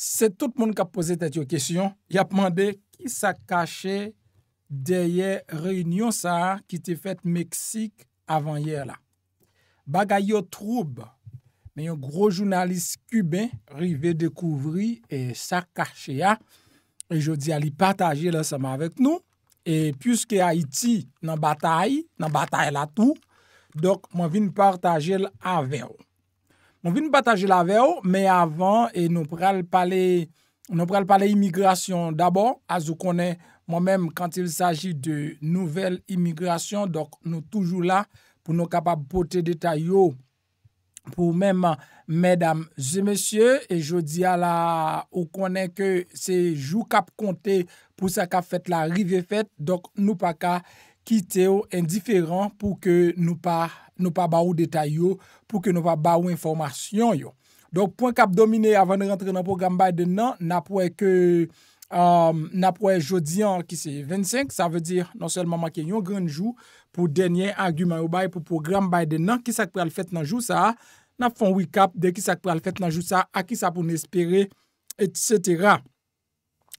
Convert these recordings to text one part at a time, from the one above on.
Se tout moun ka pose tete yo kesyon, ya pwande ki sa kache deye reynyon sa ki te fet Meksik avan ye la. Bagay yo troub, ne yo gro jounalist kuben, rive dekouvri e sa kache ya. E jodi a li pataje la sama vek nou. E pwiske Haiti nan bataye, nan bataye la tou, dok moun vin pataje la aven yo. Nou vi nou pataje la veyo, me avan, e nou pral pale imigrasyon d'abor, az ou konen moun menm kantil saji de nouvel imigrasyon, dok nou toujou la pou nou kapap pote detay yo pou menm mèdam zemesye, e jodi ala ou konen ke se jou kap konte pou sa kap fet la rive fet, dok nou pa ka kite yo indiferan pou ke nou pa vete. nou pa ba ou detay yo pou ke nou pa ba ou informasyon yo. Donk pon kap domine avan nou rentre nan program bay de nan na pou e ke na pou e jodi an ki se 25 sa ve dir non sel maman ke yon grenjou pou denyen agumen ou bay pou program bay de nan ki sa k pral fèt nan jousa na fon wikap de ki sa k pral fèt nan jousa a ki sa pou nespere et setera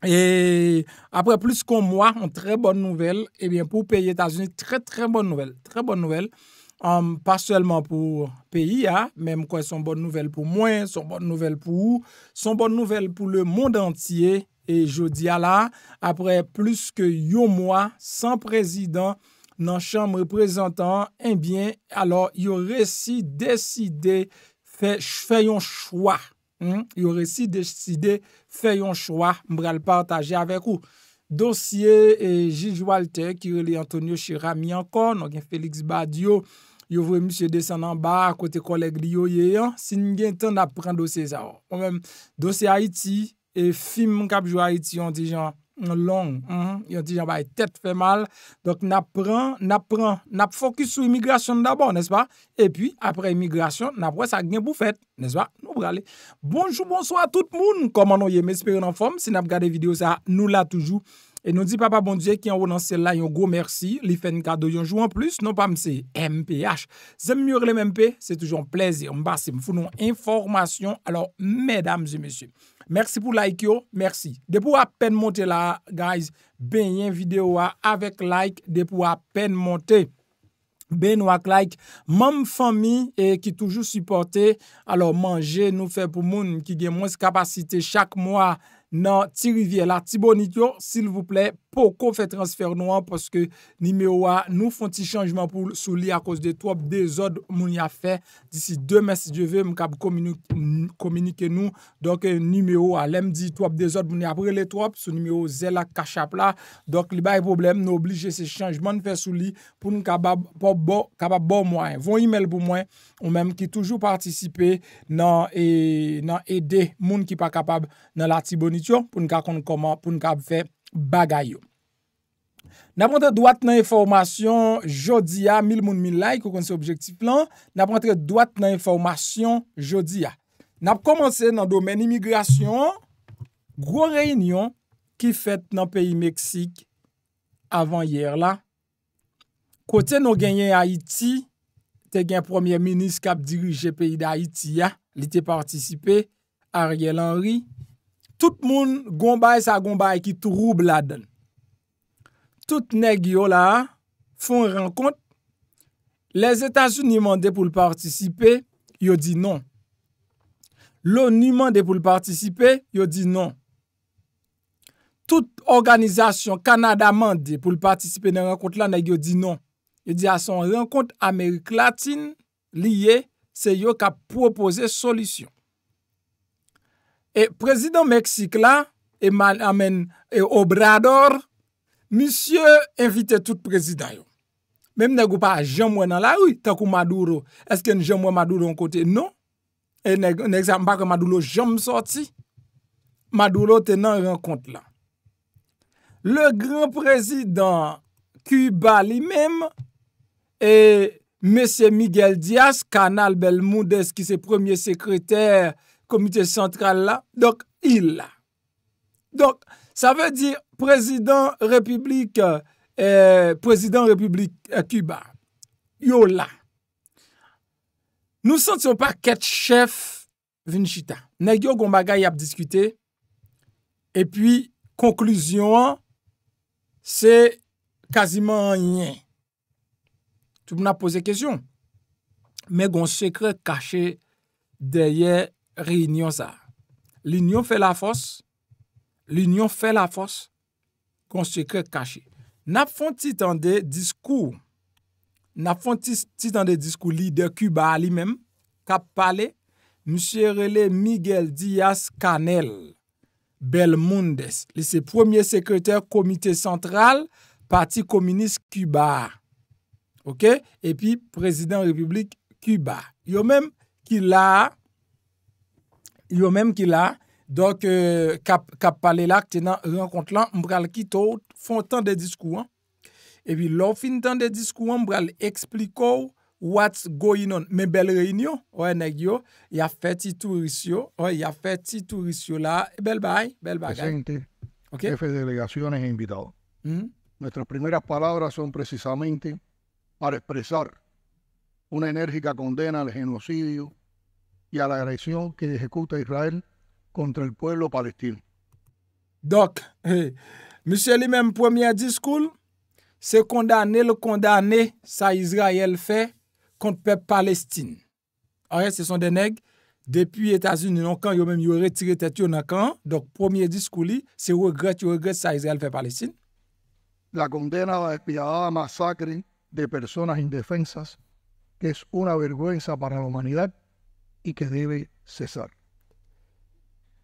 e apre plus kon mwa an tre bon nouvel eh pou peye etasyenik tre tre bon nouvel tre bon nouvel pa sèlman pou peyi, mèm kwen son bon nouvel pou mwen, son bon nouvel pou ou, son bon nouvel pou le moun dantye, e jodi ala, apre plus ke yon mwa, san prezident nan chanm reprezentant, enbyen, eh alor, yon resi deside fe yon chwa, yon resi deside fe yon chwa, mbrel partaje avek ou, dosye, jiji eh, walte, ki yon li antonyo shi rami ankon, nou gen Felix Badiou, Yo vwe msye desen an ba, kote kolek li yo ye yon, si n gen tan nap pren dosye sa o. Oh. Ou men, dosye Haiti, e film m kapjou Haiti yon di jan long, yon di jan ba e tet fe mal. Dok nap pren, nap pren, nap fokus sou emigrasyon daba, neswa? E pi, apre emigrasyon, nap pre sa gen pou fet, neswa? Nou prale. Bonjour, bonsoir tout moun! Koman nou ye m espere nan fom? Si nap gade video sa, nou la toujou. E nou di papa bondye ki an wou nan sel la yon go mersi. Li fen kado yon jou an plus. Non pa mse MPH. Zem mure lè mèmpe, se toujoun plezi. Mba se mfounon informasyon. Alors, mèdames et mèsyè. Mersi pou like yo. Mersi. De pou apèn monte la, guys. Ben yon video a avèk like. De pou apèn monte. Ben wak like. Mam fami e ki toujou supporte. Alors, manje nou fè pou moun. Ki gen mwen se kapasite chak mwa. nan ti rivye la, ti bonik yo, sil vouple. pou kon fe transfer nou an, poske ni me ou an, nou fon ti chanjman pou sou li a kos de twop de zot moun ya fe, disi 2 mènsi djeve mwen kap kominike nou, donke ni me ou an, lem di twop de zot moun ya brele twop, sou ni me ou zè la kachap la, donke li ba e problem, nou oblije se chanjman fe sou li, pou nou kapab bo mwen, pou nou ymel pou mwen, ou mèm ki toujou partisipe nan e de moun ki pa kapab nan la ti bonit yo, pou nou ka kon koman, pou nou ka fe, Bagay yo. Nap rentre doat nan informasyon jodi ya. Mil moun min lay kou kon se objektif lan. Nap rentre doat nan informasyon jodi ya. Nap komanse nan domen imigrasyon. Gro reynyon ki fet nan peyi Meksik avan yer la. Kote nou genyen Haiti. Te gen premier menis kap dirije peyi da Haiti ya. Li te partisipe Ariel Henry. tout moun gombay sa gombay ki troub la den. Tout neg yo la, fon renkont, les Etats-Unis mande pou l'partisipe, yo di non. L'ONU mande pou l'partisipe, yo di non. Tout organizasyon Kanada mande pou l'partisipe nan renkont la neg yo di non. Yo di a son renkont Amerik Latin liye se yo ka propose solisyon. E prezident Meksik la, e obrador, misye, invite tout prezident yo. Mem negu pa a jomwe nan la, oui, takou Maduro. Eske jomwe Maduro an kote? Non. E negu sa mba ke Maduro jom sorti, Maduro tenan an konte la. Le gran prezident Cuba li mem, e Mese Miguel Diaz, kanal bel moudes ki se premier sekretèr komite sentral la, dok il la. Dok, sa ve di prezident republik eh, prezident republik eh, Cuba, yo la. Nou sentyon pa ket chef vini chita. Ne gyo gom bagay ap diskute, epi, konklusyon, se kaziman yin. Toubou na pose kesyon, me gons sekre kache deye Réunion sa. L'union fè la fòs. L'union fè la fòs. Konsekret kaché. Nap fòn titan de diskou. Nap fòn titan de diskou. Lider Kuba li mèm. Kap pale. Moussie Relé Miguel Díaz-Canel. Belmondes. Li se premier sekretèr komité central. Parti kominis Kuba. Ok. E pi prezident republik Kuba. Yo mèm ki la... yo menm que la, donc euh, cap parler là tenant rencontre là mbral ki tou fon de discours an. E pi fin tan de diskou mbral expliquer what's going on. me bel reynyon, wè neg yo, ya fè ti touris yo, il ya fait petit la, bel bye, bel bye. Presente, jefe de delegaciones e invitado. Mm-hmm. Nuestras primeras palabras son precisamente para expresar una enérgica condena al genocidio, y a la agresión que ejecuta Israel contra el pueblo palestino. Donc, eh, monsieur lui-même, premier discours, c'est condamner le condamné, ça Israël fait contre le peuple palestinien. Ah ce sont des nègres, depuis États-Unis, non, quand ils ont même retiré tête dans camp, donc premier discours, c'est regret, regret, ça Israël fait Palestine. La condena la massacre de personas indefensas, que es una vergüenza para la humanidad, et que debe cesar.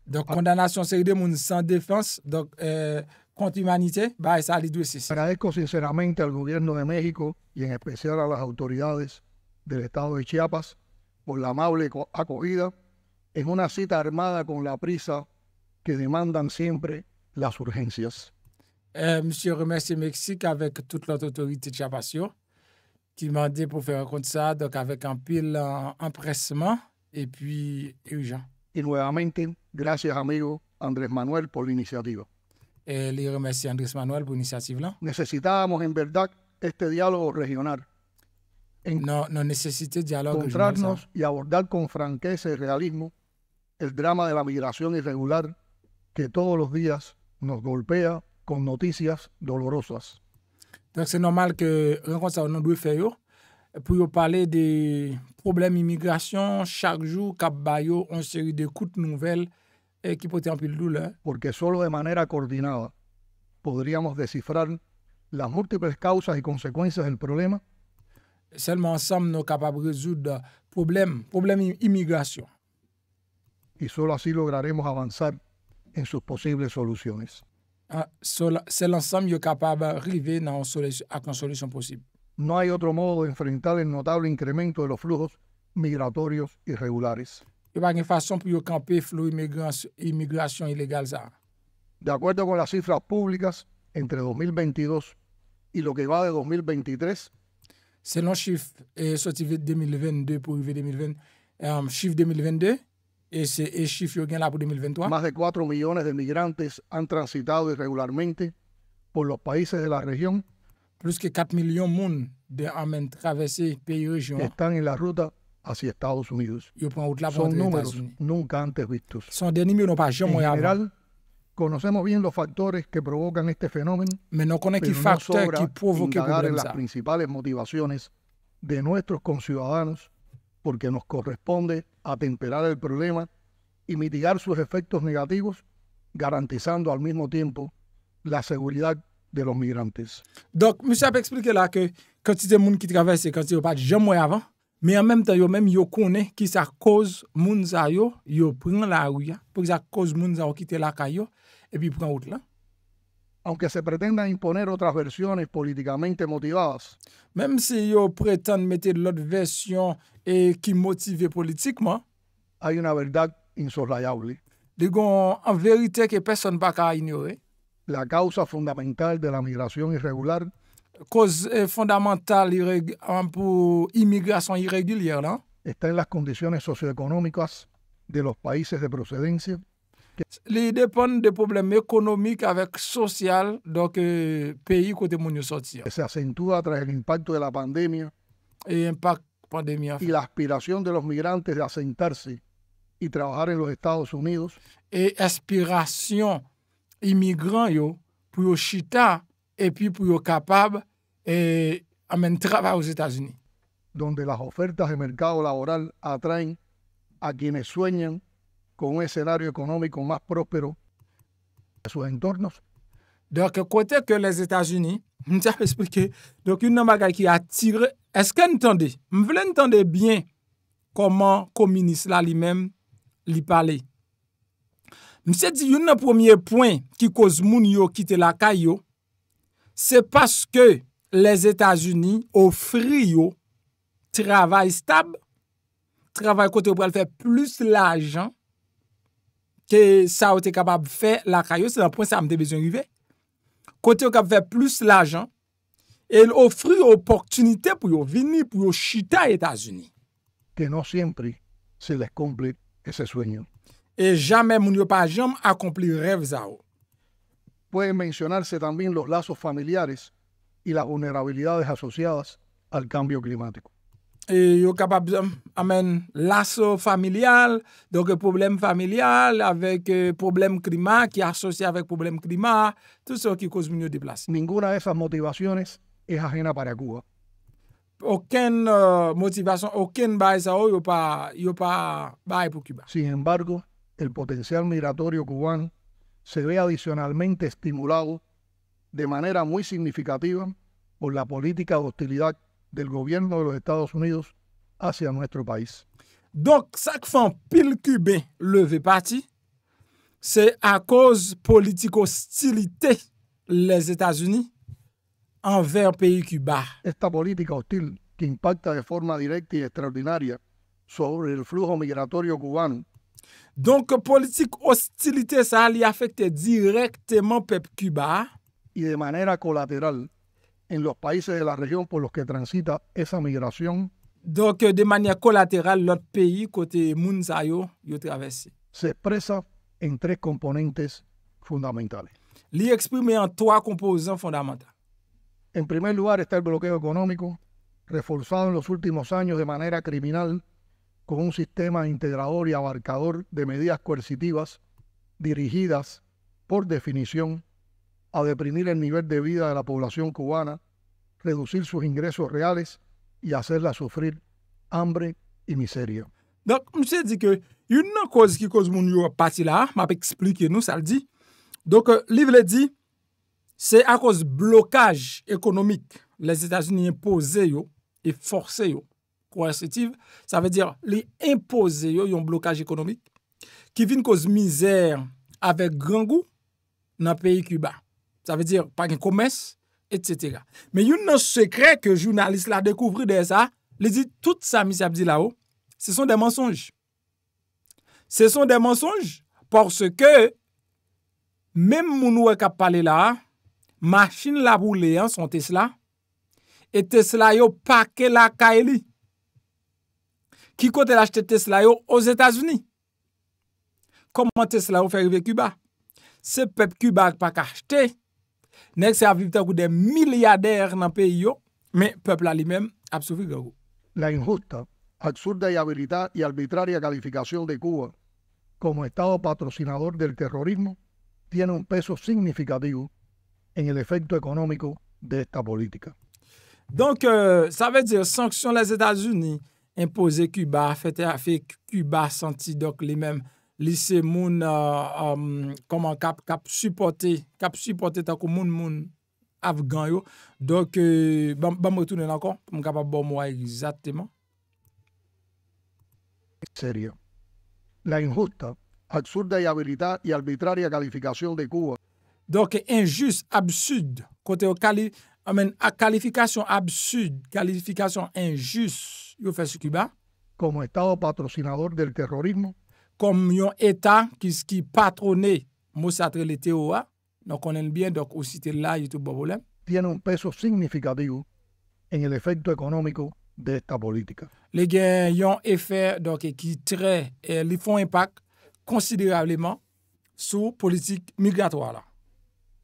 Donc, ah. condamnation c'est de sans défense donc, euh, contre l'humanité, va bah, esa les Agradezco sinceramente al gobierno de México y en especial a las autoridades del estado de Chiapas por la amable acogida en una cita armada con la prisa que demandan siempre las urgencias. Euh, monsieur remercie Mexique avec toute l'autorité Chiapas. qui m'a dit pour faire un compte ça, donc avec un pile en, empressement. y nuevamente, gracias amigo Andrés Manuel por la iniciativa. Eh, le Andrés Manuel por iniciativa. Necesitábamos en verdad este diálogo regional. no, no necesite diálogo Encontrarnos y abordar con franqueza y realismo el drama de la migración irregular que todos los días nos golpea con noticias dolorosas. Entonces es normal que rencontre ça pour parler des problèmes immigration chaque jour cap bayo une série de nouvelles et eh, qui peut être en douleur Parce que solo de manera coordinada podríamos descifrar las múltiples causas et conséquences del problème. seulement ensemble nous capables de résoudre problème problème immigration Et solo así lograremos avancer en sus possibles solutions ah, seulement ensemble nous capables d'arriver à une solution possible no hay otro modo de enfrentar el notable incremento de los flujos migratorios irregulares. De acuerdo con las cifras públicas entre 2022 y lo que va de 2023, 2022 2020, 2023. Más de 4 millones de migrantes han transitado irregularmente por los países de la región plus que de Están en la ruta hacia Estados Unidos. Son números nunca antes vistos. Son de En general, conocemos bien los factores que provocan este fenómeno, pero no, sobra indagar en las principales motivaciones de nuestros conciudadanos porque nos corresponde atemperar el problema y mitigar sus efectos negativos, garantizando al mismo tiempo la seguridad de los migrantes. Donc, monsieur a expliqué là que quand il y a des monde qui traversent, quand il quantité de pas jamais avant, mais en même temps, a même des connaît qui ça cause moun sa yo, la rue hein, pour que ça cause moun sa yo quitter la caillou et puis prend autre là. Aunque se pretendan imponer otras versiones políticamente motivadas. Même si yo prétendent mettre l'autre version et qui motivée politiquement, hay una verdad insolayable. Digo en vérité que personne pas qu'à ignorer. la causa fundamental de la migración irregular? fundamental inmigración irregular, Está en las condiciones socioeconómicas de los países de procedencia. que de problemas económicos social eh, Se acentúa tras el impacto de la pandemia. Y la aspiración de los migrantes de asentarse y trabajar en los Estados Unidos. Y immigrants yo pour yo chita puis pour yo de eh, travailler aux États-Unis unis Donde las ofertas de mercado laboral atraen a quienes sueñan con un escenario económico más próspero a sus entornos. Donc, côté que les États-Unis, nous vous expliquer donc une bagaille qui attire. est-ce que vous entendez? Vous veux bien comment le communiste là lui-même lui parlait. Mse di yon nan pwemye pwen ki koz moun yo kite lakay yo, se paske les Etats-Unis ofri yo travay stab, travay kote yo pou al fè plus lajan ke sa wote kabab fè lakay yo, se nan pwen sa amde bezyon yive, kote yo kabab fè plus lajan, el ofri opportunite pou yo vini, pou yo chita Etats-Unis. Ke non siempre se lè komplit e se sognon. et jamais moun yo pa jam accomplir Pueden mencionarse también los lazos familiares y las vulnerabilidades asociadas al cambio climático. Et yo capable amen, lazo familial, donc problème familial, avec eh, problème climat qui problema avec problème climat, tout ce qui cause moun yo Ninguna de esas motivaciones es ajena para Cuba. Aucune motivación, euh, motivasyon, oken bay sa ou yo pas yo Cuba. Sin embargo, el potencial migratorio cubano se ve adicionalmente estimulado de manera muy significativa por la política de hostilidad del gobierno de los Estados Unidos hacia nuestro país. Donc, ça pile cubain parti, c'est à cause politique hostilité les États-Unis envers pays Cuba. Esta política hostil que impacta de forma directa y extraordinaria sobre el flujo migratorio cubano Donc, politik hostilite sa li afekte directement pep Cuba. Y de manera kolateral en los países de la región por los que transita esa migración donc de manière kolateral lot pays côté moun sayo yo C'est Se expresa en tres componentes fundamentales. Li eksprime en trois composants fondamentales En primer lugar está el bloqueo económico, reforzado en los últimos años de manera criminal, con un sistema integrador y abarcador de medidas coercitivas dirigidas, por definición, a deprimir el nivel de vida de la población cubana, reducir sus ingresos reales y hacerla sufrir hambre y miseria. Donc, on dice que yon nan cause qui cause mon yo parti là, m'a eksplike nous ça l di. Donk, euh, liv le dit, c'est à cause blocage économique les états unis imposé yo et forcé yo. Kwa restritiv, sa ve dir li impose yo yon blokaj ekonomik Ki vin koz mizer avek gran gou nan peyi Kuba Sa ve dir, pa gen komes, etc Me yon nan sekre ke jounalist la dekouvri de sa Li di tout sa misi abdi la ou Se son de mensonj Se son de mensonj Por se ke Mem mounou e ka pale la Machine la boulé an son Tesla E Tesla yo pake la ka eli Qui côté acheter Tesla aux états Etats-Unis. Comment Tesla fait arriver à Cuba? Ce peuple Cuba pas pa kachete, nek a aviv tan kou des milliardaires nan le yo, mais peuple peuple li men ap soufri La injusta, absurda y, y arbitraria calificación de Cuba como Estado patrocinador del terrorismo tiene un peso significativo en el efecto económico de esta política. Donc, euh, ça veut dire sanction les États-Unis Impose Kuba, fete a fe Kuba santi dok li men lise moun kap suporte tako moun moun Afgan yo. Dok, ba mou tounen ankon, mou kap ap ba mou a exateman. Serio. La injusta, aksurda ya verita, ya arbitraria kalifikasyon de Kuba. Dok, enjus, apsud, kote yo kalifikasyon. Amen, ah, à qualification absurde, qualification injuste, yo fait ce Cuba. un État patrocinateur del terrorisme. Comme un État qui, qui patronné Mossatre le TOA. Donc on bien, donc aussi là, il y a tout Tiene un peso significativo en el efecto económico de esta política. Les gains effet donc, qui très, eh, ils font impact considérablement sur politique migratoire.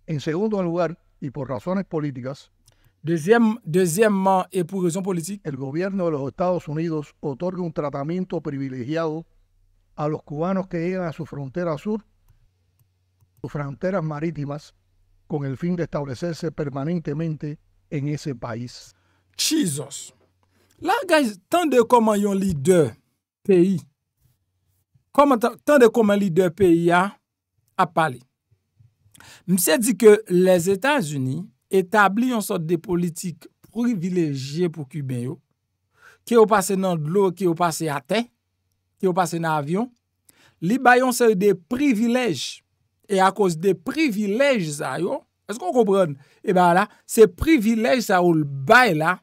En segundo lugar, y por razones políticas, deuxièmement, et pour raison politique, el gobierno de los Estados Unidos otorga un tratamiento privilegiado a los cubanos que llegan a su frontera sur, sus fronteras marítimas, con el fin de establecerse permanentemente en ese país. Jesus. Là, guys, tant de comment un leader pays, comment, tant de comment leader pays a, a parlé. Monsieur dit que les États-Unis etabli yon sot de politik privileje pou kuben yo, ki yo pase nan glou, ki yo pase ate, ki yo pase nan avyon, li bayon se yo de privilej, e a kos de privilej sa yo, eskou kon kompron? E ba la, se privilej sa ou l bay la,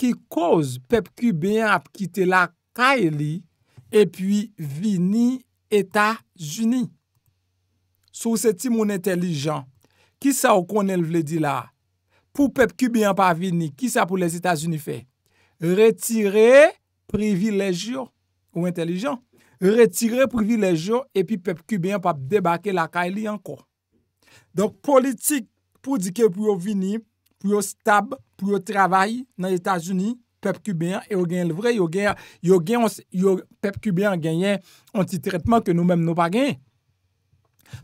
ki kos pep kuben ap kite la ka e li, e pi vini Etajuni. Sou se ti moun entelijan, ki sa ou kon el vle di la, Pou pep kubyan pa vini, ki sa pou les Etats-Unis fe? Retire privilèjio ou intelijon. Retire privilèjio e pi pep kubyan pa debake lakay li anko. Donk politik pou dike pou yo vini, pou yo stab, pou yo travay nan Etats-Unis, pep kubyan e yo gen l vre, yo gen, pep kubyan genyen antitretman ke nou men nou pa genye.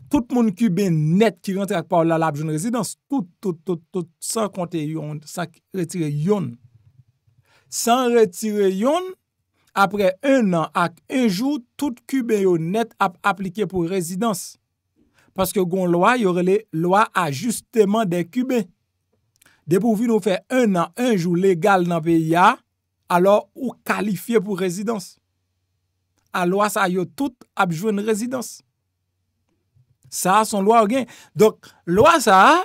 Tout moun kube net ki rentre ak pa ou la la apjoun rezidans, tout, tout, tout, tout, san konte yon, san k retire yon. San retire yon, apre 1 nan ak 1 jou, tout kube yo net ap aplike pou rezidans. Paske gon loa, yo rele loa ajusteman de kube. De pou vi nou fe 1 nan 1 jou legal nan ve ya, alo ou kalifiye pou rezidans. A loa sa yo tout apjoun rezidans. Ça, son loi gain. Donc, loi ça,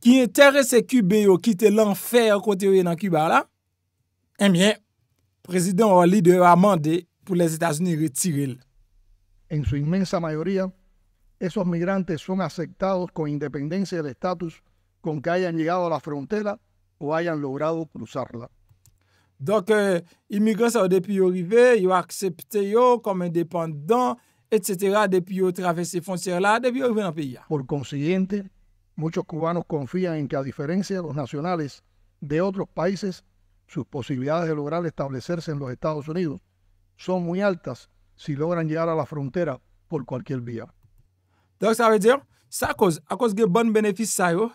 qui intéresse Cuba, qui était l'enfer côté dans Cuba là, eh bien, président a de pour les États-Unis retirer. En su inmensa mayoría, esos migrantes son aceptados con independencia del estatus con que hayan llegado a la frontera o hayan logrado cruzarla. Donc, euh, immigrants, depuis arrivé, ils ont accepté yo comme indépendants. etcétera, depuis yo frontera depuis yo en país. Por consiguiente, muchos cubanos confían en que a diferencia de los nacionales de otros países, sus posibilidades de lograr establecerse en los Estados Unidos son muy altas si logran llegar a la frontera por cualquier vía. Entonces, ça veut dire, ça cause, à cause de bon bénéfice ça yo,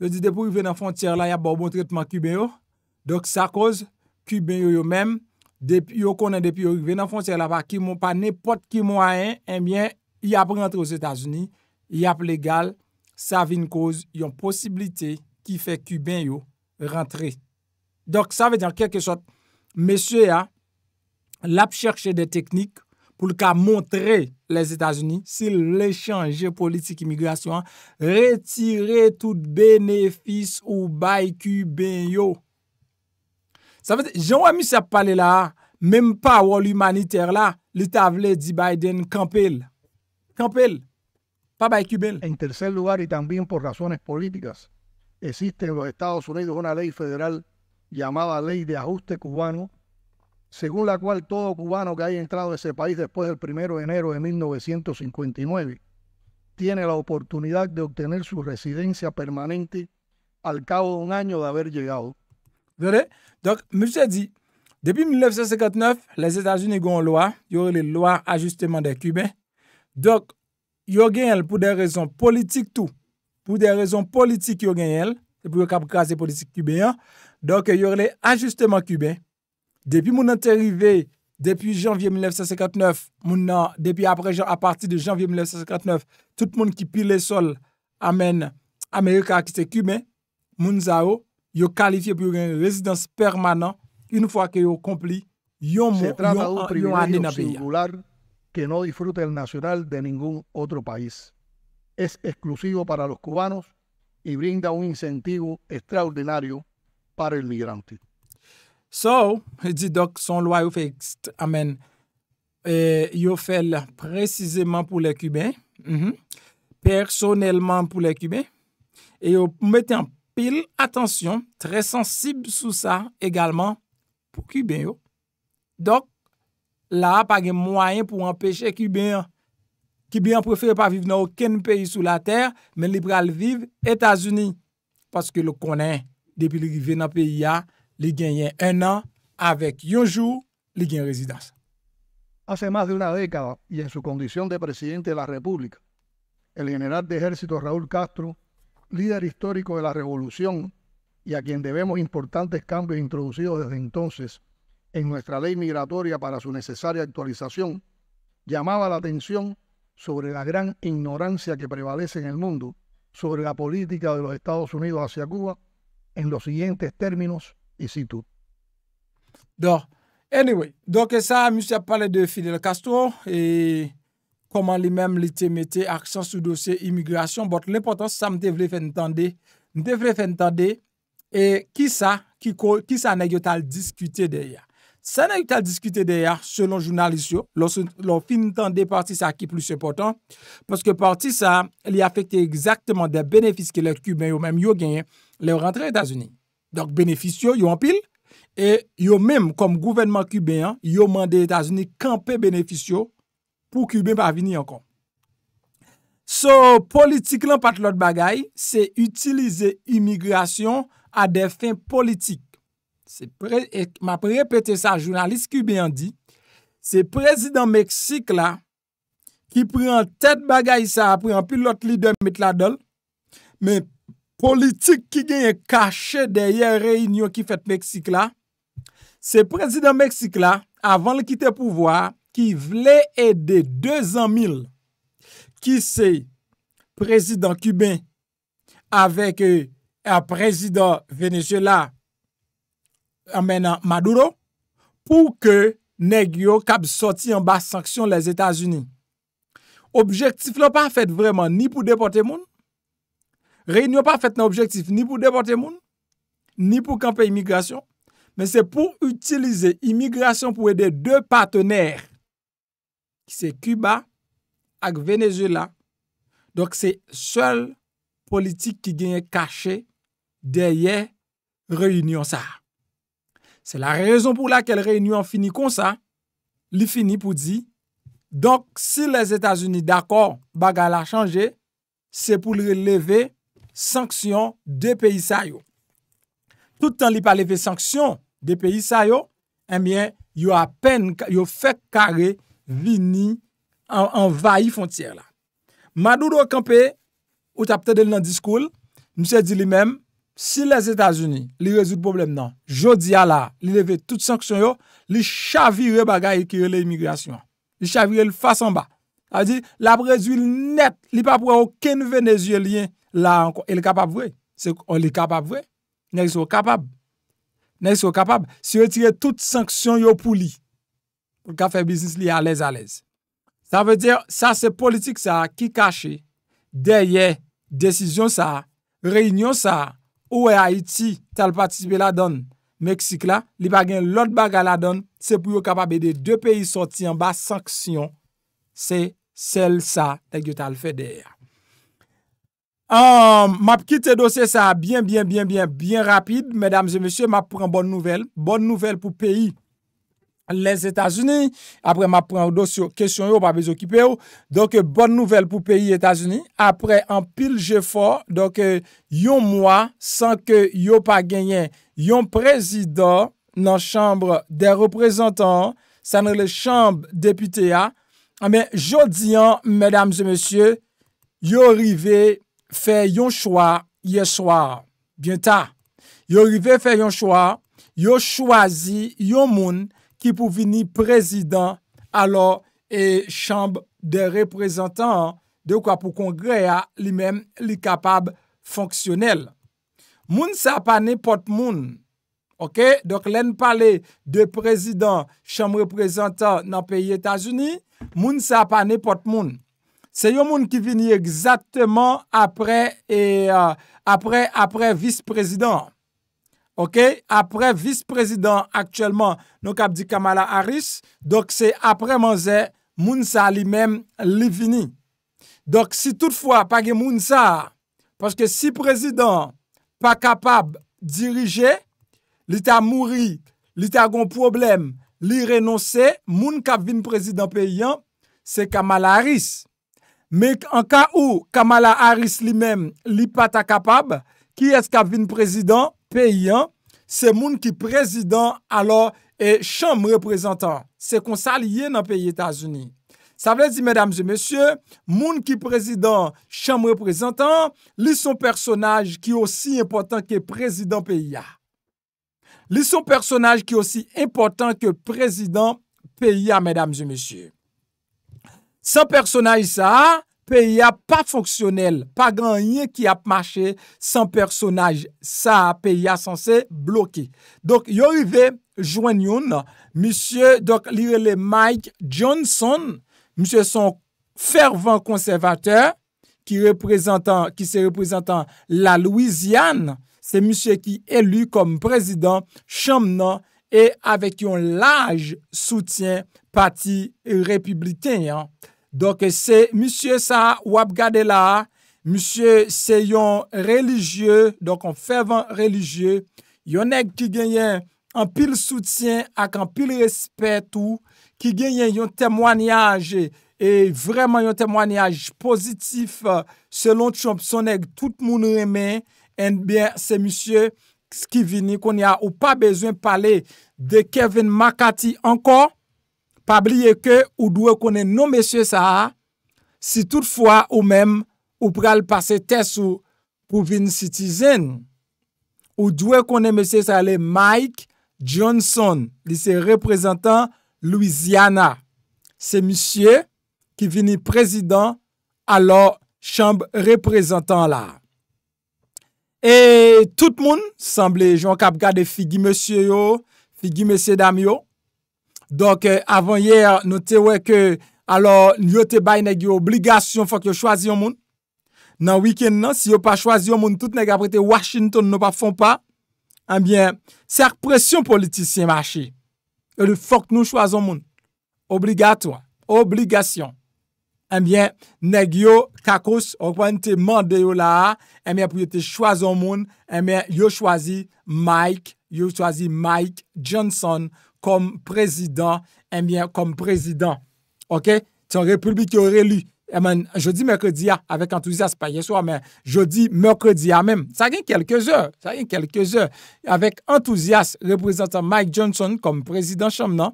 yo dit depuis yo en frontière là, y a un bon traitement cubano. Entonces, donc ça cause yo mismo? depi yo konen, depi yo venan fonse la pa, ki moun pa nepot ki moun eh a en, enbyen, y ap rentre ou Etats-Unis, y ap legal, savine koz, yon posibilite ki fe kuben yo rentre. Dok, sa ve dyan kelke sot, mesye a, lap chekche de teknik, pou lka montre les Etats-Unis, si l'echanje politik imigrasyon, retire tout benefis ou bay kuben yo, la, Biden campel. Campel. En tercer lugar, y también por razones políticas, existe en los Estados Unidos una ley federal llamada Ley de Ajuste Cubano, según la cual todo cubano que haya entrado a ese país después del 1 de enero de 1959 tiene la oportunidad de obtener su residencia permanente al cabo de un año de haber llegado. Donc, monsieur dit, depuis 1959, les États-Unis ont une loi, il y aurait les lois ajustement des Cubains. Donc, il y gagné pour des raisons politiques tout. Pour des raisons politiques, il y a gagné. C'est pour casser les politiques cubains. Donc, il y aurait les ajustements cubains. Depuis mon arrivé, depuis janvier 1959, depuis après, à partir de janvier 1959, tout le monde qui pile le sol amène Amérique qui c'est cubain, Mounzao, yo kalifiye pou yon rezidans permanent, yon fwa ke yo kompli, yon mou, yon anenabeya. Se trata do privilegio singular ke no disfrute el nasyonal de ningu otro pais. Es eksklusivo para los kubanos, y brinda un insentivo estraordinario para el migrante. So, di dok son loy ou fekst, amen, e, yo fel prezizeman pou le kuben, mhm, personelman pou le kuben, yo meten pil atensyon, tre sensib sou sa egalman pou kuben yo. Dok, la pa gen mwayen pou empeshe kuben yo. Kuben yo prefere pa vive nan oken peyi sou la ter, men li pral vive Etasuni. Paske lo konen, depi li dans nan pays, ya, li genyen un an, avec yon jou, li résidence. rezidans. Hace más de una década y en su condición de président de la République, le général de ejército Raúl Castro líder histórico de la revolución y a quien debemos importantes cambios introducidos desde entonces en nuestra ley migratoria para su necesaria actualización, llamaba la atención sobre la gran ignorancia que prevalece en el mundo sobre la política de los Estados Unidos hacia Cuba en los siguientes términos, y cito. anyway, donc ça, monsieur de Fidel Castro eh, koman li menm li te mette aksyon sou dosye imigrasyon, bot l'importans sa mte vre fen tande, mte vre fen tande, e ki sa, ki sa nan yo tal diskute deya. Sa nan yo tal diskute deya, selon jounalist yo, lò fin tande parti sa ki plus important, pwoske parti sa, li afekte exaktman de benefiske lèk kuben yo menm, yo genyen lèk rentre Etasouni. Donk benefisyo yo anpil, e yo menm kom gouvenman kuben, yo menm de Etasouni kanpe benefisyo, pou kibèm pa vini ankon. So, politik lan pat lout bagay, se utilize imigrasyon a defen politik. Se pre, e, ma pre repete sa, jounalist kibèm di, se prezident Meksik la, ki pre an tet bagay sa, apre an pi lout lider met la dol, men politik ki genye kache deye reynyon ki fet Meksik la, se prezident Meksik la, avan li kite pouvoar, ki vle ede 2 an mil ki se prezident kuben avek eh, prezident venezuela amenan maduro pou ke negyo kab soti an bas sanksyon les Etats-Unis. Objektif l'on pa fet vreman ni pou depote moun. Reyni l'on pa fet nan objektif ni pou depote moun ni pou kampe imigrasyon. Men se pou utilize imigrasyon pou ede 2 patenèr ki se Cuba ak Venezuela. Donk se sol politik ki genye kache deye reyunyon sa. Se la reyon pou la kelle reyunyon fini kon sa, li fini pou di, donk si les Etats-Unis d'akor baga la chanje, se pou li leve sanksyon de peyi sa yo. Tout an li pa leve sanksyon de peyi sa yo, enbyen eh yo a pen, yo fek kage, vini an vayi fontyer la. Madou do akampe, ou tapte del nan diskoul, nou se di li men, si les Etats-Unis li rezout problem nan, jodi ala, li leve tout sanksyon yo, li chavire bagay ki re le imigrasyon. Li chavire l fason ba. A di, la brezou il net, li pa pou a ou ken venezuelien la an kon, el kapab vwe. Se on li kapab vwe, nek sou kapab. Nek sou kapab. Si re tire tout sanksyon yo pou li, li. ou ka fe biznis li alez alez. Sa ve de, sa se politik sa, ki kache, deye, desisyon sa, reynyon sa, ou e Haiti tal patisipe la don, Meksik la, li bagen lot baga la don, se pou yo kapabede de peyi soti an ba sanksyon, se sel sa, te gyotal fede ya. Map ki te dosye sa, bien, bien, bien, bien, bien rapide, medam, jen, mesye, map pou an bon nouvel, bon nouvel pou peyi, les Etats-Unis, apre ma pren ou dosyo, kesyon yo pa bezokipe ou, donk eh, bon nouvel pou peyi Etats-Unis, apre an pil jefor, donk eh, yon mwa, san ke yo pa genyen, yon prezidor nan chambre de reprezentant, san re le chambre depite ya, ame, ah, jodi an, medam ze monsye, yo rive fe yon chwa, yeswa, bienta, yo rive fe yon chwa, yo chwazi yon moun, ki pou vini prezidant alor e chamb de reprezentant, dekwa pou kongre a li men li kapab fonksyonel. Moun sa pa ne pot moun. Ok, dok len pale de prezidant chamb reprezentant nan peyi Etasuni, moun sa pa ne pot moun. Se yo moun ki vini egzatman apre e, vice prezidant. OK? Après vice-président actuellement, nous avons dit Kamala Harris. Donc, c'est après Manzé, Mounsa lui-même, li Donc, si toutefois, pas de Mounsa, parce que si président pas capable de diriger, il a mouru, il a un problème, il renoncé, moun président paysan, c'est Kamala Harris. Mais en cas où Kamala Harris lui-même, li pas capable, qui est-ce qui président? Peyyan, se moun ki prezidant alor e chanm reprezentant. Se konsa liye nan peyi Etasouni. Sa vle di, mèdames et mèsyè, moun ki prezidant chanm reprezentant, li son personaj ki osi important ke prezidant peyi a. Li son personaj ki osi important ke prezidant peyi a, mèdames et mèsyè. San personaj sa a, pe ya pa fonksyonel, pa gan yon ki ap mache san personaj, sa pe ya sanse bloki. Dok yo yon ve jwen yon, monsye, dok li rele Mike Johnson, monsye son fervan konservateur, ki se reprezentan la Louisiane, se monsye ki elu kom prezident, chanm nan, e avek yon laj soutyen pati republikenyan. Donk se, misye sa wap gade la, misye se yon religye, donk an fevan religye, yon ek ki genyen an pil soutyen ak an pil respet ou, ki genyen yon temwanyaj e vreman yon temwanyaj pozitif selon Chomson ek tout moun remen, en bien se misye, skivini kon ya ou pa bezwen pale de Kevin Makati ankon, Pabliye ke ou dwe konen nou mesye sa a, si toutfwa ou menm ou pral pase tes ou pou vin sitizen. Ou dwe konen mesye sa ale Mike Johnson, li se reprezentan Louisiana. Se mesye ki vini prezident alor chamb reprezentan la. E tout moun, sanble, joun kap gade figi mesye yo, figi mesye dam yo. Donk, eh, avan yer, nou te wè ke, alò, nyo te bay neg yo obligasyon fòk yo chwazi yon moun. Nan wikend nan, si yo pa chwazi yon moun, tout neg apre te Washington nou pa fon pa. Anbyen, ser presyon politisyen mâchi. Yo e li fòk nou chwazi yon moun. Obligato, obligasyon. Anbyen, neg yo kakous, okpan te mande yo la, anbyen pou yo te chwazi yon moun, anbyen yo chwazi Mike, yo chwazi Mike Johnson moun. comme président, eh bien, comme président. OK? C'est une république qui aurait lu, Eh bien, jeudi, mercredi, ah, avec enthousiasme, pas hier soir, mais jeudi, mercredi ah, même. Ça fait quelques heures. Ça a quelques heures. Avec enthousiasme, représentant Mike Johnson comme président chambre,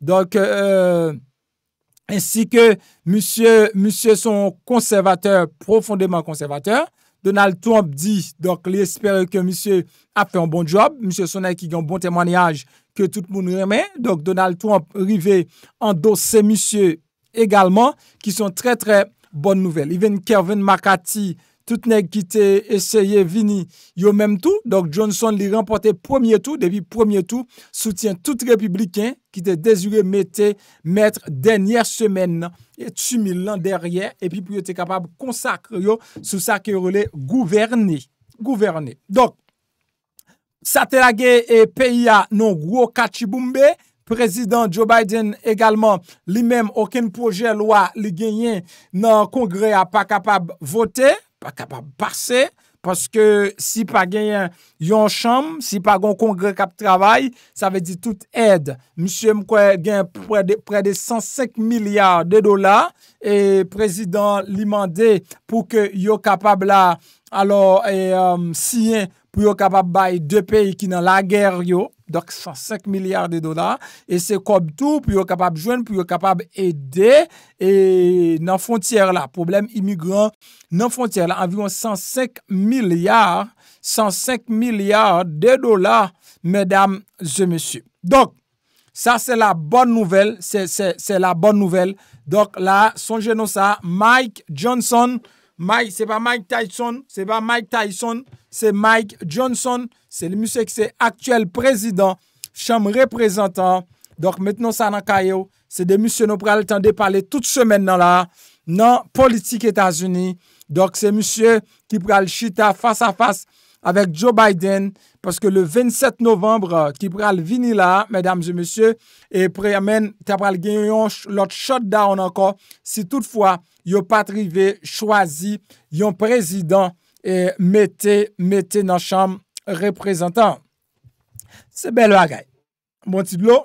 Donc, euh, ainsi que monsieur, monsieur son conservateur, profondément conservateur, Donald Trump dit, donc, il que monsieur a fait un bon job. Monsieur Sonnet qui a un bon témoignage que tout le monde remet, donc Donald Trump en dossier, monsieur, également, qui sont très très bonnes nouvelles, Even Kervin Makati tout nèg qui t'a y vini yo même tout, donc Johnson l'a remporté premier tour, depuis premier tour, soutient tout républicain qui te désiré mettre mettre dernière semaine et etu derrière et puis et être puis te kapab capable yo sou sa ke gouverner, gouverner gouverner Satelage e peya non wou kachiboumbe. Prezident Joe Biden egalman li menm oken proje lwa li genyen nan kongre a pa kapab vote, pa kapab pase, paske si pa genyen yon chanm, si pa gon kongre kap travay, sa ve di tout ed. Misyen mkwen gen pre de 105 milyar de dola, e prezident li mande pou ke yo kapab la alo e, um, si yen voti, pou yo kapab baye de peyi ki nan la ger yo, dok 105 milyard de dolar, e se kop tou, pou yo kapab jwen, pou yo kapab ede, e nan fontiyer la, problem imigran nan fontiyer la, avyon 105 milyard, 105 milyard de dolar, medam, zemesye. Dok, sa se la bon nouvel, se la bon nouvel, dok la, son jeno sa, Mike Johnson, Mike, c'est pas Mike Tyson, c'est pas Mike Tyson, c'est Mike Johnson. C'est le monsieur qui est actuel président, chambre représentant. Donc maintenant, ça n'a C'est des monsieur nous temps de parler toute semaine dans la non politique États-Unis. Donc c'est monsieur qui le chita face à face avèk Joe Biden, paske le 27 novembre, ki euh, pral vinila, mèdames et mèsyè, e prè amen, te pral genyon yon lot shot down anko, si toutfwa, yon patrive, chwazi, yon prezident, e mette, mette nan chanm reprezentant. Se bel wagay. Bon titlo.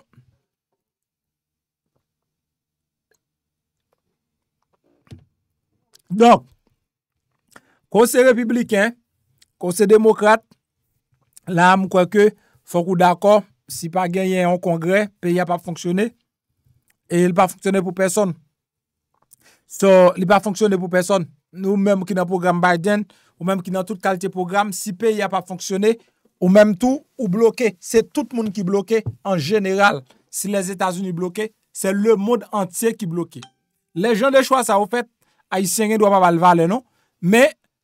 Donk, kosè republiken, Kon se demokrat, la m kweke, fok ou d'akon, si pa gen yon kongre, pe yon pa fonksyonne, e yon pa fonksyonne pou person. So, yon pa fonksyonne pou person. Nou mèm ki nan program Biden, ou mèm ki nan tout kalite program, si pe yon pa fonksyonne, ou mèm tou, ou bloke, se tout moun ki bloke, en jeneral, si les Etats-Unis bloke, se le moun entier ki bloke. Le jen de chwa sa ou fèt, a yi sengen dwa pa valva le nou,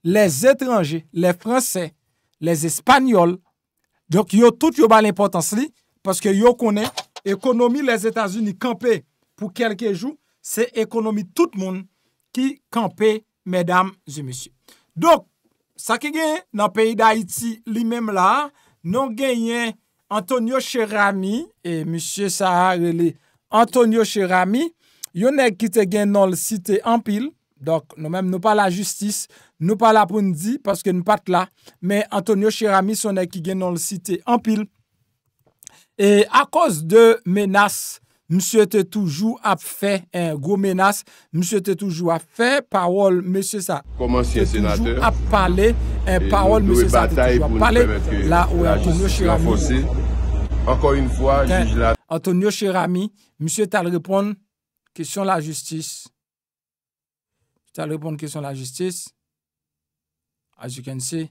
les étrangers, les français, les espagnols, donc yo tout yo ba l'importance li, parce que yo konen ekonomi les Etats-Unis, kampe pou kelke jou, se ekonomi tout moun ki kampe, mesdames et messieurs. Donc, sa ki gen nan peyi d'Haïti li menm la, non gen yen Antonio Cherami, et monsieur Sahar elè Antonio Cherami, yo ne kite gen nan le site Ampil, Donc, nous-mêmes, nous pas la justice, nous pas la pour parce que nous pas là. Mais Antonio Chirami, son qui gagne dans le cité en pile. Et à cause de menaces, monsieur était toujours à faire un gros menace, monsieur était toujours à faire parole, monsieur ça. Comment c'est sénateur? à parler, un parole, monsieur ça. parler. Là où Antonio Chirami. Encore une fois, Antonio Chirami, monsieur, t'a répondre, question la justice. Tè a lèpon kèson la jistis. As you can see.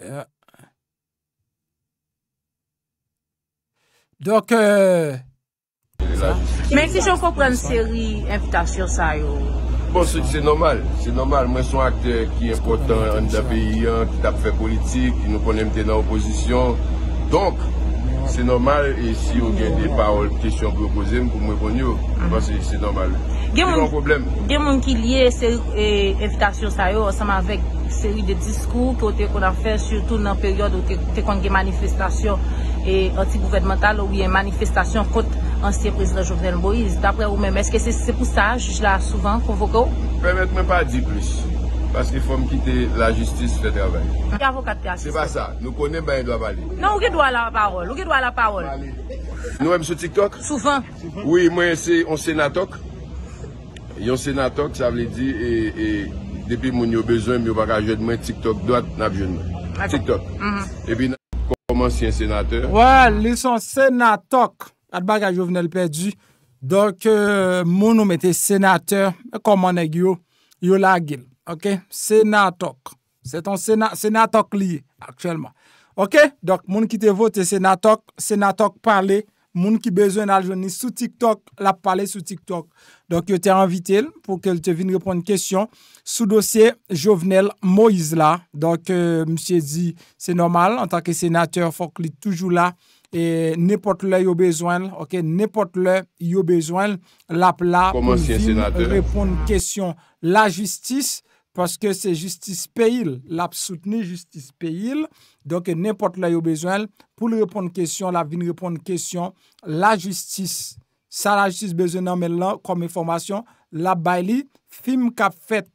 Euh. Dok. Euh. Men si joun kon pren sèri evitasyon sa yo. Bon, se ki se nomal. Se nomal, men son akte ki apè politik, ki nou konemte nan oposisyon. Donk, se nomal e si ou ah. gen de paol kesyon propozim pou mwen kon yo se nomal, se yon problem gen moun ki liye evitasyon sa yo osama vek seri de diskou kote kon a fe surtout nan peryode kote kon gen manifestasyon anti-gouvernmental ou yon manifestasyon kote ansye prezident Jovenel Boïse dapre ou men, eske se pou sa jich la souvan kon voko? pe met mwen pa di plis Paske fòm kitè la jistis fè travèl. Yavokat kè asist. Se pa sa, nou konèm bè yon do apalè. Nan, ou kè dwa la parol? Ou kè dwa la parol? Nou em sou TikTok? Soufan. Oui, mwen se yon senatok. Yon senatok, sa vle di, e depi moun yo bezon, mwen yo baka jèd mwen TikTok doat napjèd mwen. TikTok. E pi, koman si yon senatok. Wè, lè son senatok. At baka jòvnel pèdjè. Dok, moun ou mète senatok, koman neg yo, yo lagil. OK Sénatoc. C'est ton Sénatoc lié actuellement. OK Donc moun qui te voté Sénatoc, Sénatoc parler moun qui besoin d'argent sous TikTok, l'a parler sur TikTok. Donc je t'ai invité pour qu'elle te vienne répondre question sous dossier Jovenel Moïse là. Donc euh, monsieur dit c'est normal en tant que sénateur faut qu'il toujours là et n'importe là yo besoin OK n'importe là a besoin la là répondre question la justice parce que c'est justice pays, la soutenu justice il donc n'importe la besoin, pour répondre répondre répondre question la vin répondre question la justice, ça la justice besoin en mais là, comme information, la bailie, film qu'a fait,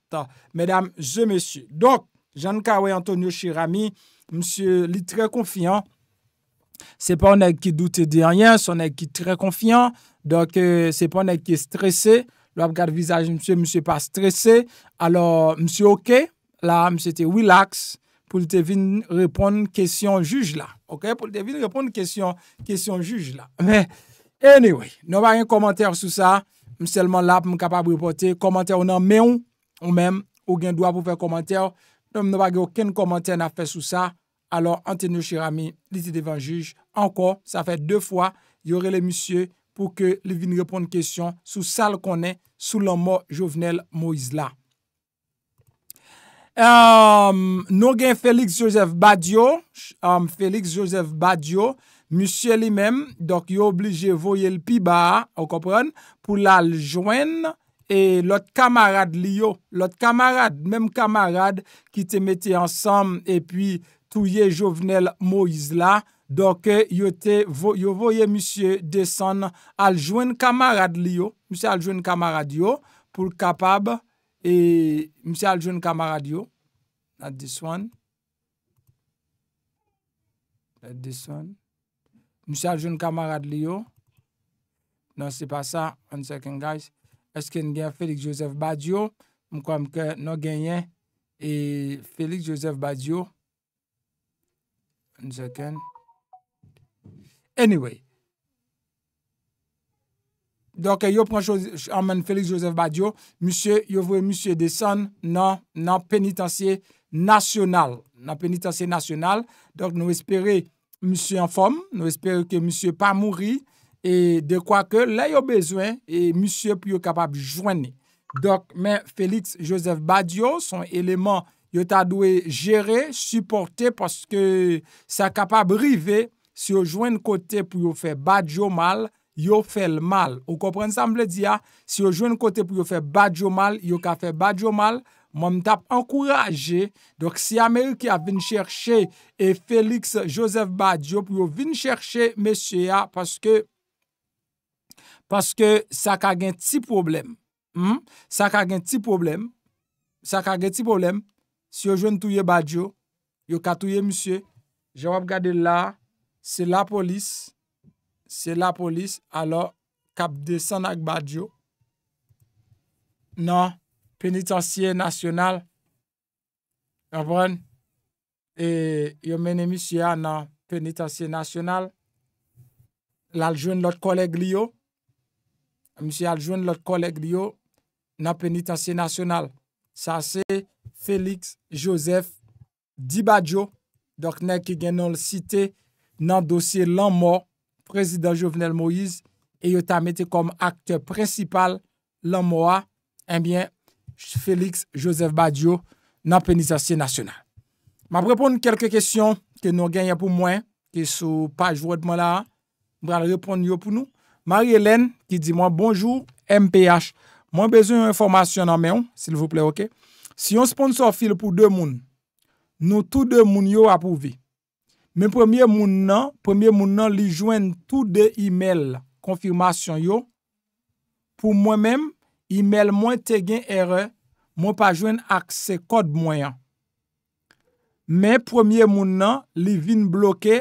mesdames et messieurs. Donc, jean claude Antonio Chirami, Monsieur très très confiant, c'est pas un un qui doute de rien son qui est très confiant, donc euh, pas un un qui est stressé, lò ap gade vizaj msè, msè pa stresè, alò msè ok, la msè te wilaks, pou lte vin repon kèsyon juj la, ok, pou lte vin repon kèsyon juj la, mè, anyway, nò bagè yon komantèr sou sa, msè lman la pou m kapab repote, komantèr ou nan mè ou, ou mèm, ou gen dò ap pou fè komantèr, nò mè nò bagè ou ken komantèr na fè sou sa, alò antenyo chè rami, liti devan juj, anko, sa fè dè fwa, yore lè msè, pou ke li vin repon kèsyon sou sa l konen sou l anmò jovenel Moïse la. Nou gen Félix Joseph Badiou, Félix Joseph Badiou, mèsyè li mèm, dok yo oblijè voyè l pi ba, pou la l jwen, et lot kamarad li yo, lot kamarad, mèm kamarad, ki te metè ansam, et pou touye jovenel Moïse la, doke eh, yo te yo voye misye deson aljwen kamarad liyo misye aljwen kamarad yo pou kapab misye aljwen kamarad yo at dis one at dis one misye aljwen kamarad liyo nan se pa sa an second guys esken gen felik josef badyo mkwa mke nan genyen felik josef badyo an second Anyway. Donk yo pranjou, anmen Félix Joseph Badiou, yo vwe Monsie Descens nan penitansye nasyonal. Donk nou espere Monsie en fom, nou espere ke Monsie pa mouri, et de kwa ke la yo bezwen, et Monsie pou yo kapab jwenni. Donk men Félix Joseph Badiou, son eleman yo ta dwe jere, supporte, poske sa kapab rivey, si yo jwen kote pou yo fe badjo mal, yo fe l mal. Ou komprensamble di ya, si yo jwen kote pou yo fe badjo mal, yo ka fe badjo mal, moun tap ankouraje. Dok si Amerike a vin chershe, e Felix Joseph Badjo pou yo vin chershe, mesye ya, paske, paske sa ka gen ti problem. Hmm? Sa ka gen ti problem. Sa ka gen ti problem. Si yo jwen touye badjo, yo ka touye msye, jowap gade la, Se la polis, se la polis alo kap desan ak badyo nan penitansye nasyonal. Avon, e, yo mene misya nan penitansye nasyonal, laljwen lot koleg liyo. Misya laljwen lot koleg liyo nan penitansye nasyonal. Sa se Felix Joseph Dibadjo, dok nek genon l site. nan dosye l'anmo prezident Jovenel Moïse e yot amete kom akte prensipal l'anmo a enbyen eh Félix Joseph Badiou nan penizasyen nasyonal. Ma preponde kelke kèsyon ke nou genye pou mwen ke sou pa jwot mwen la a mwen reponde yo pou nou. Marie-Hélène ki di mwen bonjou MPH mwen bezoun yon informasyon nan mè yon sil vople ok. Si yon sponsor fil pou dè moun nou tou dè moun yo apouvi Men premye moun nan, premye moun nan li jwen tou de e-mail konfirmasyon yo. Pou mwen men, e-mail mwen te gen erre mwen pa jwen akse kod mwen. Men premye moun nan, li vin bloke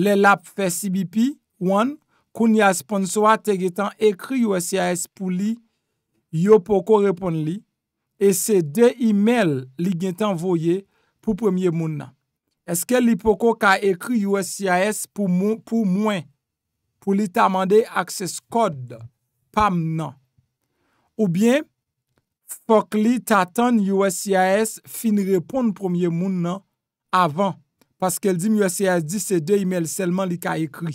le lap fesibipi wan koun ya sponswa te gen tan ekri yo si as pou li yo pou ko repon li. E se de e-mail li gen tan voye pou premye moun nan. Eske li poko ka ekri USIAS pou mwen pou li ta mande akses kod pam nan? Ou bien, fpok li ta tan USIAS fin repon premier moun nan avan? Paske li di mwen USIAS di se de email selman li ka ekri.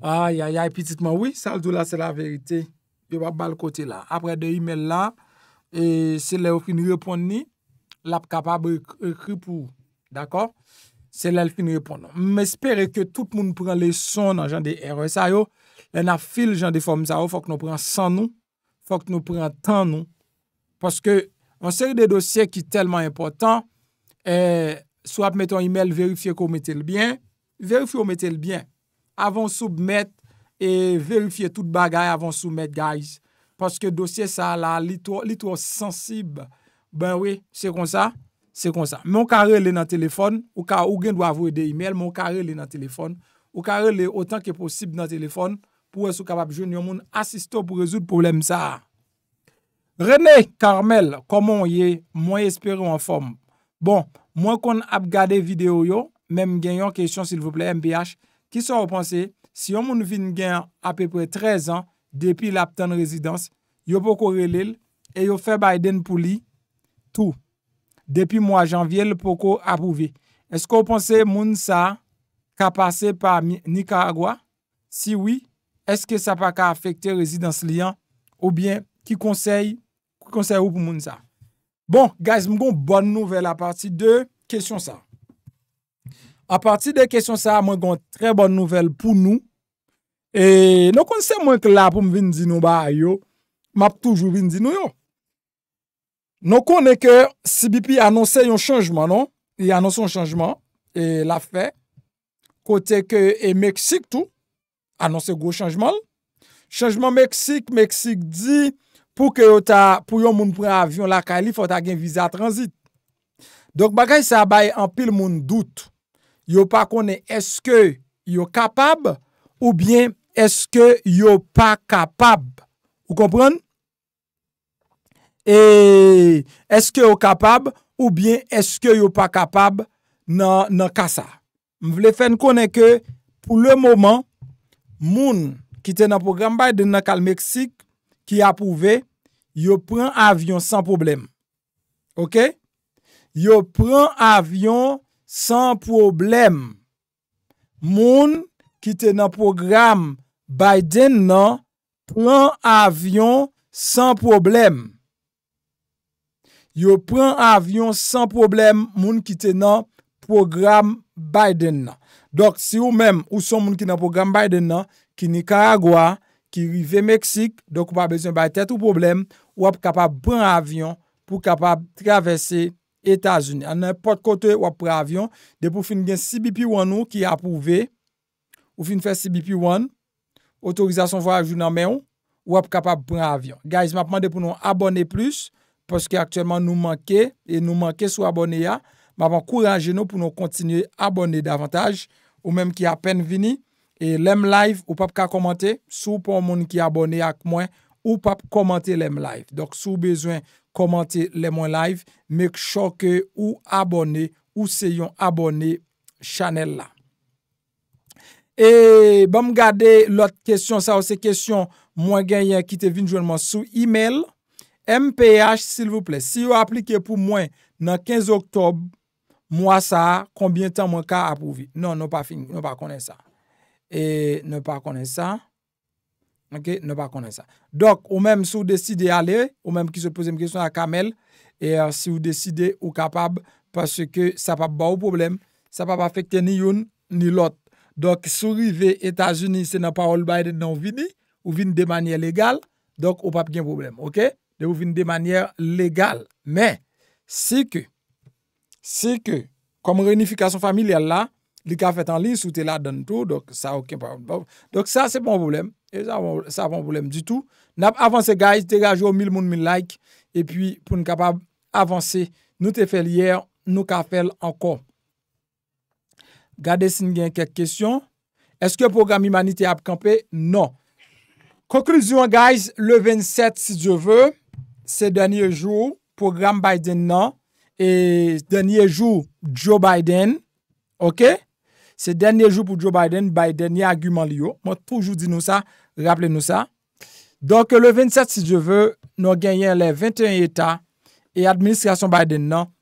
A, ya, ya, pititman, oui, sal do la se la verite. Yo wap bal kote la. Apre de email la, e, se le ou fin repon ni, l ap kapab ekri pou ou. D'akor? Se l el fin repon. M espere ke tout moun pran leson nan jan de RSA yo. Len ap fil jan de Forms Ayo. Fok nou pran san nou. Fok nou pran tan nou. Paske, an seri de dosye ki telman important, e, swap meton email verifiye kou metel bien. Verifiye kou metel bien. Avon soubmet, e verifiye tout bagay avon soubmet, guys. Paske dosye sa la litou, litou sensib. E, Ben wè, se kon sa, se kon sa. Mwen ka rele nan telefon, ou ka ou gen dwa avou e de email, mwen ka rele nan telefon, ou ka rele otan ke posib nan telefon, pou wè sou kapap jwen yon moun asisto pou rezout problem sa. René Carmel, komon yè, mwen espere ou an form? Bon, mwen kon ap gade video yo, men mgen yon kesyon sil vople MPH, ki son repanse, si yon moun vin gen ap epre 13 an depi l ap ten rezidans, yo pou korelel, e yo fe bayden pou li, tout. Depi mwa janvye, le poko apouvi. Eske ou ponse moun sa ka pase pa Nicaragua? Si oui, eske sa pa ka afekte rezidans liyan ou bien ki konsey ou pou moun sa? Bon, guys, mgon bon nouvel a parti de kesyon sa. A parti de kesyon sa, mwen gon tre bon nouvel pou nou. E nou konsey mwen kla pou m vin di nou ba yo, m ap toujou vin di nou yo. Nou konen ke Sibipi anonsè yon chanjman, non? Yon anonsè yon chanjman, la fè. Kote ke Meksik tou, anonsè gwo chanjman. Chanjman Meksik, Meksik di pou yon moun pre avyon la kali fò ta gen vize a transit. Dok bagay sa bay an pil moun dout. Yon pa konen eske yon kapab ou bien eske yon pa kapab. Ou kompran? E, eske yo kapab ou bien eske yo pa kapab nan kasa? M vle fen konen ke pou le moman, moun ki te nan program Biden nan kal Meksik ki apouve, yo pren avyon san problem. Ok? Yo pren avyon san problem. Moun ki te nan program Biden nan pren avyon san problem. Yo pren avyon san problem moun ki te nan program Biden nan. Dok si ou menm ou son moun ki nan program Biden nan, ki ni Karagwa, ki rive Meksik, dok ou pa bezyon bay tet ou problem, wap kapab pren avyon pou kapab travese Etasun. Annen pot kote wap pren avyon, depo fin gen CBP1 ou ki apouve, ou fin fe CBP1, otorizasyon vwa ajoun nan men ou, wap kapab pren avyon. Guys, mapman depo nou abone plus, poske aktyenman nou manke, e nou manke sou abone ya, ba van kouranje nou pou nou kontinye abone davantage, ou menm ki apen vini, e lem live, ou pap ka komante, sou pou moun ki abone ak mwen, ou pap komante lem live. Dok sou bezwen komante lem mwen live, mek choke ou abone, ou seyon abone chanel la. E, bam gade lot kestyon sa, ou se kestyon mwen gen yon ki te vini jounman sou e-mail, MPH, s'il vous plaît, si yo apliké pou mwen nan 15 oktob, mwa sa, konbien tan mwen ka apouvi? Non, nou pa fin, nou pa konen sa. E, nou pa konen sa. Ok, nou pa konen sa. Dok, ou mèm sou deside ale, ou mèm ki se pose mwen kèson a kamel, e si ou deside ou kapab, paske sa pap ba ou problem, sa pap afekte ni yon, ni lot. Dok, sou rive Etas-Unis, se nan pa oul bayde nan vini, ou vini de manye legal, dok ou pap gen problem, ok? de ou vin de manyer legal. Men, si ke, si ke, kom reunifikasyon familial la, li ka fet an li, sou te la don tou, dok sa ok. Dok sa se bon volem, sa bon volem di tou. Nap avanse guys, degajo 1000 moun 1000 like, epi pou n kapab avanse, nou te fel yer, nou ka fel ankon. Gade sin gen kèk kèsyon, eske program imanite ap kampe? Non. Konklusyon guys, le 27 si je vè, Se denye jou, program Biden nan, e denye jou, Joe Biden, ok? Se denye jou pou Joe Biden, Biden ni agumen li yo. Mwen toujou di nou sa, rappele nou sa. Donke le 27 si je ve, nou genyen le 21 etat, e administrasyon Biden nan,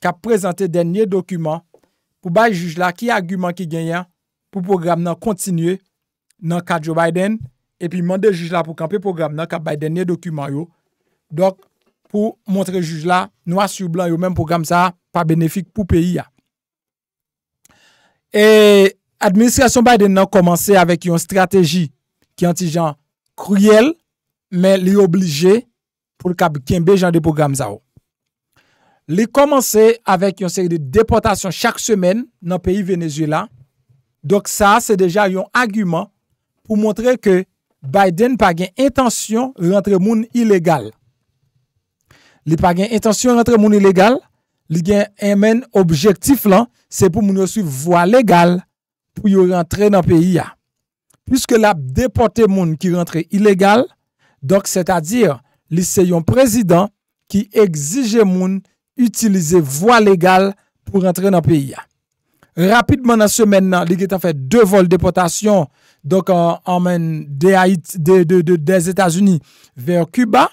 ka prezante denye dokumen, pou baye juj la ki agumen ki genyen, pou program nan kontinye, nan ka Joe Biden, e pi mande juj la pou kampe program nan, ka Biden ni dokumen yo, Dok, pou montre juj la, nou as yon blan yon menm pou gamsa pa benefik pou peyi ya. E, administrasyon Biden nan komanse avèk yon strategi ki an ti jan kruyel, men li oblije pou kaby kenbe jan de pou gamsa ou. Li komanse avèk yon seri de deportasyon chak semen nan peyi Venezuela. Dok sa, se deja yon agyman pou montre ke Biden pa gen intansyon rentre moun ilegal. li pa gen intention rentre moun ilegal, li gen emen objektif lan, se pou moun yo suiv voa legal pou yo rentre nan peyi ya. Piske la depote moun ki rentre ilegal, Donc c'est à dir li se yon prezident ki exige moun utilize voa legal pou rentre nan pays. ya. Rapidman nan semen nan, li gen ta fe vols depotasyon, dok anmen de, de, de, de des états unis vers Cuba,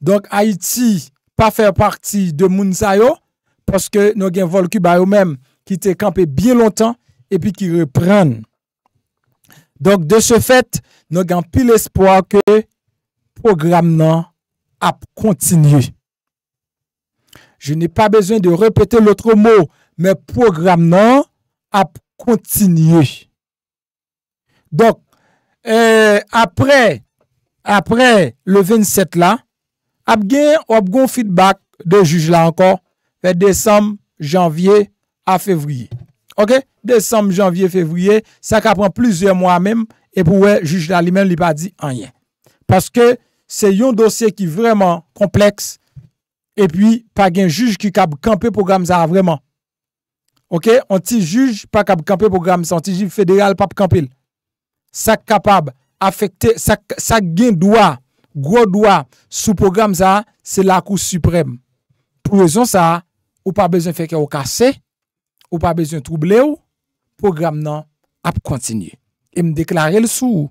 donc Haïti pas faire partie de Mounsayo, parce que nous avons vol Cuba même qui était campé bien longtemps et puis qui reprennent. Donc, de ce fait, nous avons plus l'espoir que le programme a continué. Je n'ai pas besoin de répéter l'autre mot, mais programme non a continué. Donc, euh, après, après le 27 là, ap gen ou ap goun feedback de juj la ankon, fe decem, janvye, a fevriye. Ok, decem, janvye, fevriye, sa ka pran plizye mwa menm, e pou we juj la li menm li pa di anyen. Paske se yon dosye ki vreman kompleks, e pi pa gen juj ki kab kampe program sa vreman. Ok, an ti juj pa kab kampe program sa, an ti juj federal pa kab kampe. Sa kapab, afekte, sa gen dwa, Godwa, sou program za, se lakou suprem. Pou vezon sa, ou pa bezen feke ou kase, ou pa bezen trouble ou, program nan ap kontinye. E m deklare l sou ou,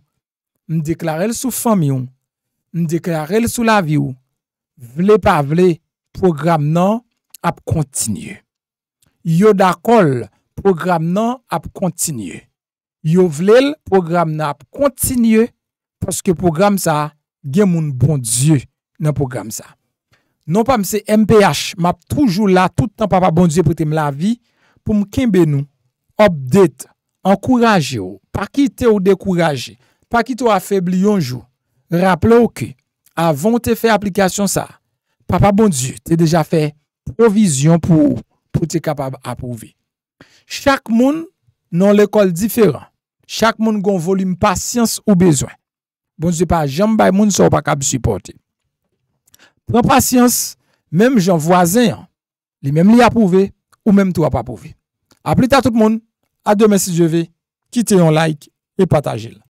m deklare l sou fami ou, m deklare l sou la vi ou, vle pa vle, program nan ap kontinye. Yo dakol, program nan ap kontinye. Yo vle l, program nan ap kontinye, poske program za, gen moun bondye nan program sa. Non pa mse MPH, ma toujou la toutan papa bondye pou tem la vi, pou mke mbe nou, obdet, ankoraje ou, pa ki te ou dekoraje, pa ki te ou afebli yonjou, rapple ou ki, avon te fe aplikasyon sa, papa bondye, te deja fe provizyon pou te kapab aprovi. Chak moun nan lekol diferan, chak moun gon volim pasyans ou bezwen, Bon c'est pas jambe bay moun sont pas capable supporter. Prends patience, même gens voisins, les mêmes li prouvé ou même toi pas prouvé. A plus tout le monde, à demain si je vais, quittez un like et partagez-le.